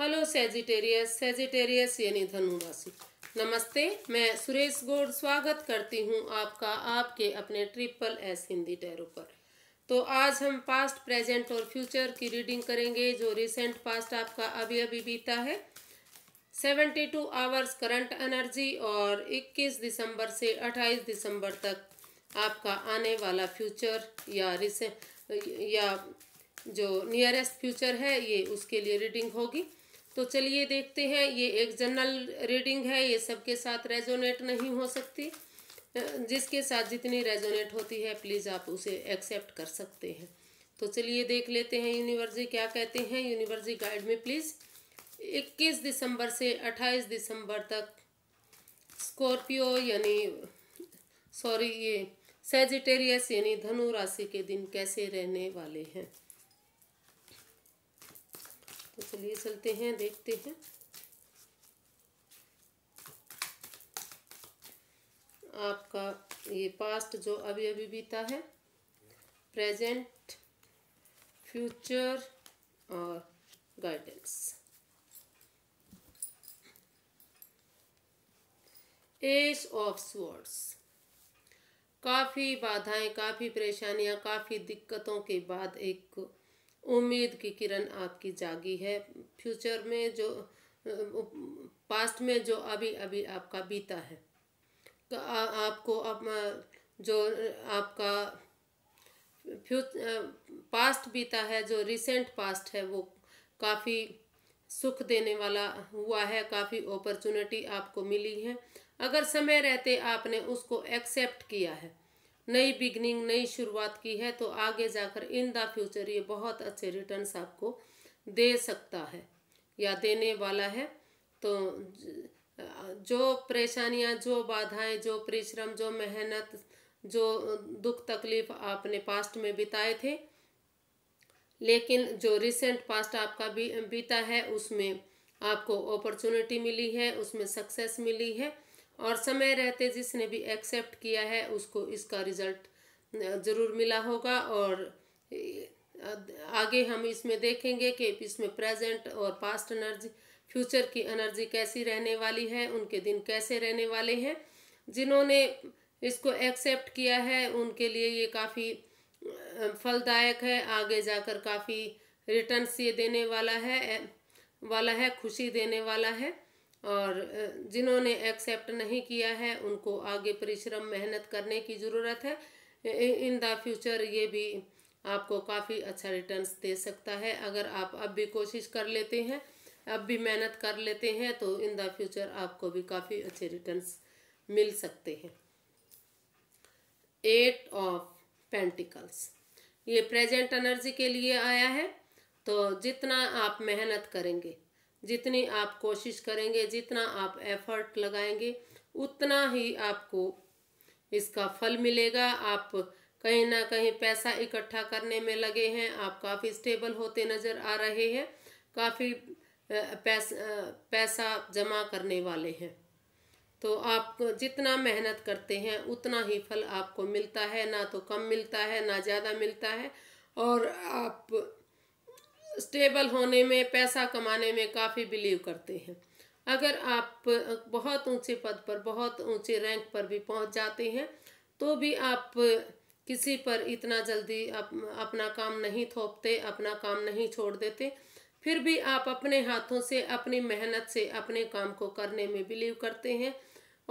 hello Sagittarius Sagittarius यानी धनु राशि नमस्ते मैं सुरेश गोड स्वागत करती हूँ आपका आपके अपने ट्रिपल एस हिंदी टैरो पर तो आज हम पास्ट प्रेजेंट और फ्यूचर की रीडिंग करेंगे जो रिसेंट पास्ट आपका अभी अभी बीता है seventy two hours current energy और इक्कीस दिसंबर से अट्ठाईस दिसंबर तक आपका आने वाला फ्यूचर या रिसे या जो नियरेस्ट फ्यूचर है ये उसके लिए रीडिंग होगी तो चलिए देखते हैं ये एक जनरल रीडिंग है ये सबके साथ रेजोनेट नहीं हो सकती जिसके साथ जितनी रेजोनेट होती है प्लीज़ आप उसे एक्सेप्ट कर सकते हैं तो चलिए देख लेते हैं यूनिवर्सिटी क्या कहते हैं यूनिवर्सिटी गाइड में प्लीज़ 21 दिसंबर से 28 दिसंबर तक स्कॉर्पियो यानी सॉरी ये सेजिटेरियस यानी धनु राशि के दिन कैसे रहने वाले हैं तो चलिए चलते हैं देखते हैं आपका ये पास्ट जो अभी अभी बीता है प्रेजेंट फ्यूचर और गाइडेंस एज ऑफ स्वर्ड्स काफ़ी बाधाएं काफ़ी परेशानियां काफ़ी दिक्कतों के बाद एक उम्मीद की किरण आपकी जागी है फ्यूचर में जो पास्ट में जो अभी अभी आपका बीता है आ, आपको आप, जो आपका फ्यू पास्ट बीता है जो रिसेंट पास्ट है वो काफ़ी सुख देने वाला हुआ है काफ़ी अपॉर्चुनिटी आपको मिली है अगर समय रहते आपने उसको एक्सेप्ट किया है नई बिगनिंग नई शुरुआत की है तो आगे जाकर इन द फ्यूचर ये बहुत अच्छे रिटर्न आपको दे सकता है या देने वाला है तो जो परेशानियां जो बाधाएं जो परिश्रम जो मेहनत जो दुख तकलीफ आपने पास्ट में बिताए थे लेकिन जो रिसेंट पास्ट आपका बीता है उसमें आपको अपॉर्चुनिटी मिली है उसमें सक्सेस मिली है और समय रहते जिसने भी एक्सेप्ट किया है उसको इसका रिज़ल्ट ज़रूर मिला होगा और आगे हम इसमें देखेंगे कि इसमें प्रेजेंट और पास्ट एनर्जी फ्यूचर की एनर्जी कैसी रहने वाली है उनके दिन कैसे रहने वाले हैं जिन्होंने इसको एक्सेप्ट किया है उनके लिए ये काफ़ी फलदायक है आगे जाकर काफ़ी रिटर्न्स ये देने वाला है वाला है खुशी देने वाला है और जिन्होंने एक्सेप्ट नहीं किया है उनको आगे परिश्रम मेहनत करने की ज़रूरत है इन द फ्यूचर ये भी आपको काफ़ी अच्छा रिटर्न्स दे सकता है अगर आप अब भी कोशिश कर लेते हैं अब भी मेहनत कर लेते हैं तो इन द फ्यूचर आपको भी काफ़ी अच्छे रिटर्न्स मिल सकते हैं एट ऑफ पेंटिकल्स ये प्रेजेंट एनर्जी के लिए आया है तो जितना आप मेहनत करेंगे जितनी आप कोशिश करेंगे जितना आप एफर्ट लगाएंगे उतना ही आपको इसका फल मिलेगा आप कहीं ना कहीं पैसा इकट्ठा करने में लगे हैं आप काफ़ी स्टेबल होते नज़र आ रहे हैं काफ़ी पैस, पैसा जमा करने वाले हैं तो आप जितना मेहनत करते हैं उतना ही फल आपको मिलता है ना तो कम मिलता है ना ज़्यादा मिलता है और आप स्टेबल होने में पैसा कमाने में काफ़ी बिलीव करते हैं अगर आप बहुत ऊंचे पद पर बहुत ऊंचे रैंक पर भी पहुंच जाते हैं तो भी आप किसी पर इतना जल्दी अप, अपना काम नहीं थोपते अपना काम नहीं छोड़ देते फिर भी आप अपने हाथों से अपनी मेहनत से अपने काम को करने में बिलीव करते हैं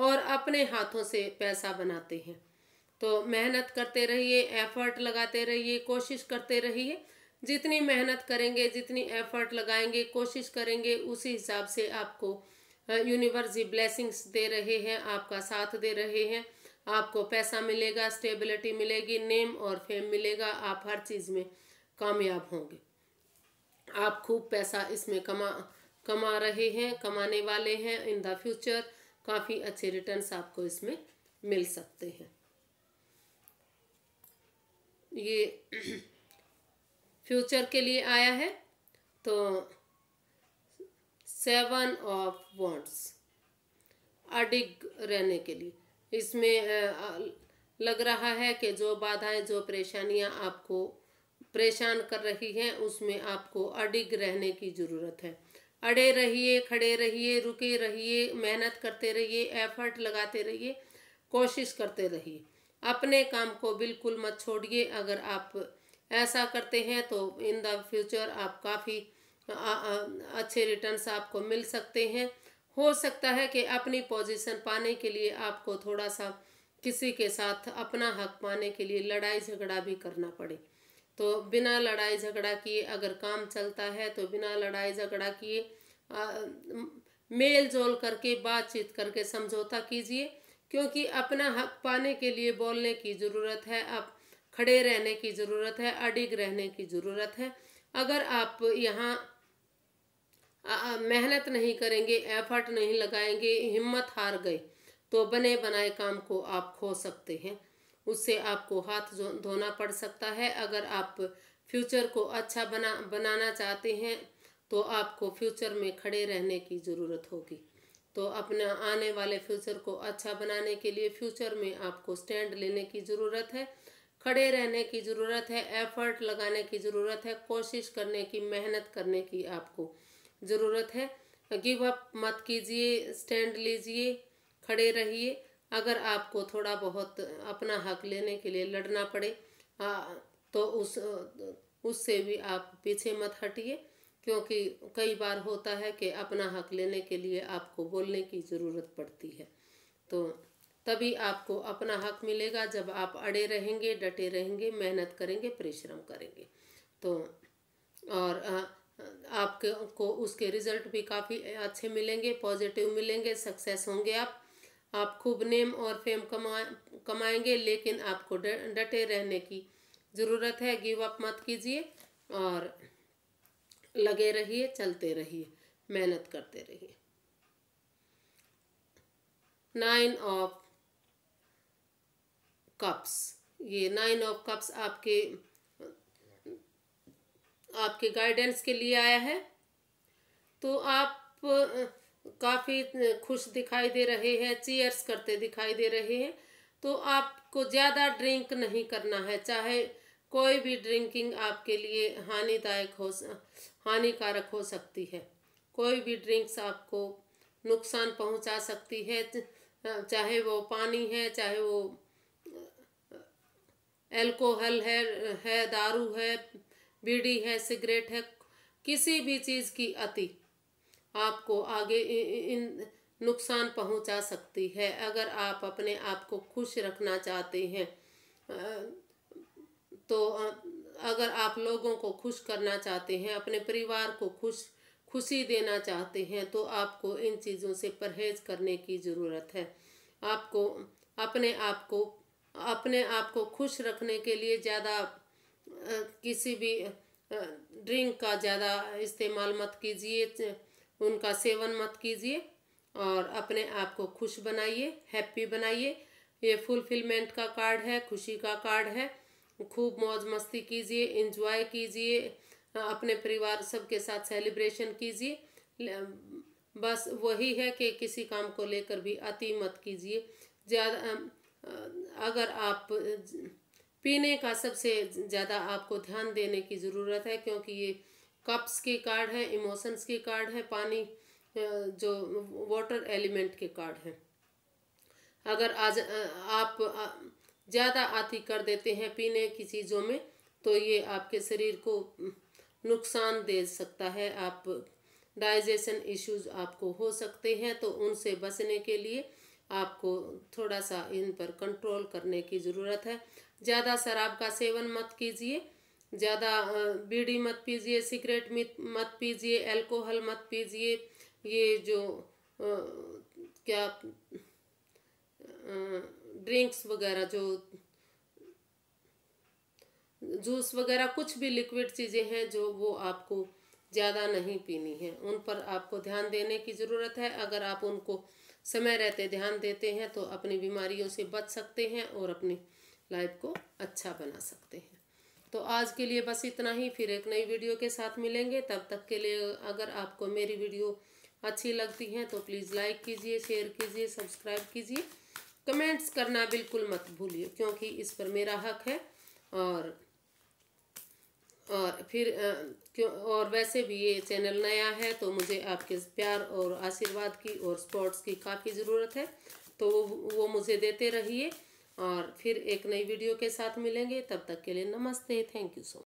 और अपने हाथों से पैसा बनाते हैं तो मेहनत करते रहिए एफर्ट लगाते रहिए कोशिश करते रहिए जितनी मेहनत करेंगे जितनी एफर्ट लगाएंगे कोशिश करेंगे उसी हिसाब से आपको यूनिवर्स ही ब्लेसिंग्स दे रहे हैं आपका साथ दे रहे हैं आपको पैसा मिलेगा स्टेबिलिटी मिलेगी नेम और फेम मिलेगा आप हर चीज़ में कामयाब होंगे आप खूब पैसा इसमें कमा कमा रहे हैं कमाने वाले हैं इन द फ्यूचर काफ़ी अच्छे रिटर्न्स आपको इसमें मिल सकते हैं ये फ्यूचर के लिए आया है तो सेवन ऑफ वॉन्ट्स अडिग रहने के लिए इसमें लग रहा है कि जो बाधाएं जो परेशानियां आपको परेशान कर रही हैं उसमें आपको अडिग रहने की ज़रूरत है अड़े रहिए खड़े रहिए रुके रहिए मेहनत करते रहिए एफर्ट लगाते रहिए कोशिश करते रहिए अपने काम को बिल्कुल मत छोड़िए अगर आप ऐसा करते हैं तो इन द फ्यूचर आप काफ़ी अच्छे रिटर्न्स आपको मिल सकते हैं हो सकता है कि अपनी पोजीशन पाने के लिए आपको थोड़ा सा किसी के साथ अपना हक पाने के लिए लड़ाई झगड़ा भी करना पड़े तो बिना लड़ाई झगड़ा किए अगर काम चलता है तो बिना लड़ाई झगड़ा किए मेल जोल करके बातचीत करके समझौता कीजिए क्योंकि अपना हक पाने के लिए बोलने की ज़रूरत है आप खड़े रहने की ज़रूरत है अडिग रहने की ज़रूरत है अगर आप यहाँ मेहनत नहीं करेंगे एफर्ट नहीं लगाएंगे हिम्मत हार गए तो बने बनाए काम को आप खो सकते हैं उससे आपको हाथ धोना पड़ सकता है अगर आप फ्यूचर को अच्छा बना बनाना चाहते हैं तो आपको फ्यूचर में खड़े रहने की ज़रूरत होगी तो अपना आने वाले फ्यूचर को अच्छा बनाने के लिए फ्यूचर में आपको स्टैंड लेने की ज़रूरत है खड़े रहने की ज़रूरत है एफर्ट लगाने की ज़रूरत है कोशिश करने की मेहनत करने की आपको ज़रूरत है गिव अप मत कीजिए स्टैंड लीजिए खड़े रहिए अगर आपको थोड़ा बहुत अपना हक लेने के लिए लड़ना पड़े आ, तो उस उससे भी आप पीछे मत हटिए क्योंकि कई बार होता है कि अपना हक लेने के लिए आपको बोलने की ज़रूरत पड़ती है तो तभी आपको अपना हक मिलेगा जब आप अड़े रहेंगे डटे रहेंगे मेहनत करेंगे परिश्रम करेंगे तो और आपके को उसके रिजल्ट भी काफ़ी अच्छे मिलेंगे पॉजिटिव मिलेंगे सक्सेस होंगे आप आप खूब नेम और फेम कमा कमाएंगे लेकिन आपको डटे रहने की ज़रूरत है गिव अप मत कीजिए और लगे रहिए चलते रहिए मेहनत करते रहिए नाइन ऑफ कप्स ये नाइन ऑफ कप्स आपके आपके गाइडेंस के लिए आया है तो आप काफ़ी खुश दिखाई दे रहे हैं चीयर्स करते दिखाई दे रहे हैं तो आपको ज़्यादा ड्रिंक नहीं करना है चाहे कोई भी ड्रिंकिंग आपके लिए हानिदायक हो हानिकारक हो सकती है कोई भी ड्रिंक्स आपको नुकसान पहुंचा सकती है चाहे वो पानी है चाहे वो एल्कोहल है है दारू है बीड़ी है सिगरेट है किसी भी चीज़ की अति आपको आगे इन नुकसान पहुंचा सकती है अगर आप अपने आप को खुश रखना चाहते हैं तो अगर आप लोगों को खुश करना चाहते हैं अपने परिवार को खुश खुशी देना चाहते हैं तो आपको इन चीज़ों से परहेज करने की ज़रूरत है आपको अपने आप को अपने आप को खुश रखने के लिए ज़्यादा किसी भी ड्रिंक का ज़्यादा इस्तेमाल मत कीजिए उनका सेवन मत कीजिए और अपने आप को खुश बनाइए हैप्पी बनाइए ये फुलफिलमेंट का कार्ड है खुशी का कार्ड है खूब मौज मस्ती कीजिए इंजॉय कीजिए अपने परिवार सबके साथ सेलिब्रेशन कीजिए बस वही है कि किसी काम को लेकर भी अति मत कीजिए ज़्यादा अगर आप पीने का सबसे ज़्यादा आपको ध्यान देने की ज़रूरत है क्योंकि ये कप्स के कार्ड है इमोशंस के कार्ड है पानी जो वाटर एलिमेंट के कार्ड हैं अगर आज आप ज़्यादा आती कर देते हैं पीने की चीज़ों में तो ये आपके शरीर को नुकसान दे सकता है आप डाइजेशन इश्यूज आपको हो सकते हैं तो उनसे बचने के लिए आपको थोड़ा सा इन पर कंट्रोल करने की ज़रूरत है ज़्यादा शराब का सेवन मत कीजिए ज़्यादा बीड़ी मत पीजिए सिगरेट मत पीजिए अल्कोहल मत पीजिए ये जो आ, क्या ड्रिंक्स वगैरह जो जूस वगैरह कुछ भी लिक्विड चीज़ें हैं जो वो आपको ज़्यादा नहीं पीनी है उन पर आपको ध्यान देने की ज़रूरत है अगर आप उनको समय रहते ध्यान देते हैं तो अपनी बीमारियों से बच सकते हैं और अपनी लाइफ को अच्छा बना सकते हैं तो आज के लिए बस इतना ही फिर एक नई वीडियो के साथ मिलेंगे तब तक के लिए अगर आपको मेरी वीडियो अच्छी लगती है तो प्लीज़ लाइक कीजिए शेयर कीजिए सब्सक्राइब कीजिए कमेंट्स करना बिल्कुल मत भूलिए क्योंकि इस पर मेरा हक है और और फिर क्यों और वैसे भी ये चैनल नया है तो मुझे आपके प्यार और आशीर्वाद की और स्पोर्ट्स की काफ़ी ज़रूरत है तो वो वो मुझे देते रहिए और फिर एक नई वीडियो के साथ मिलेंगे तब तक के लिए नमस्ते थैंक यू सो मच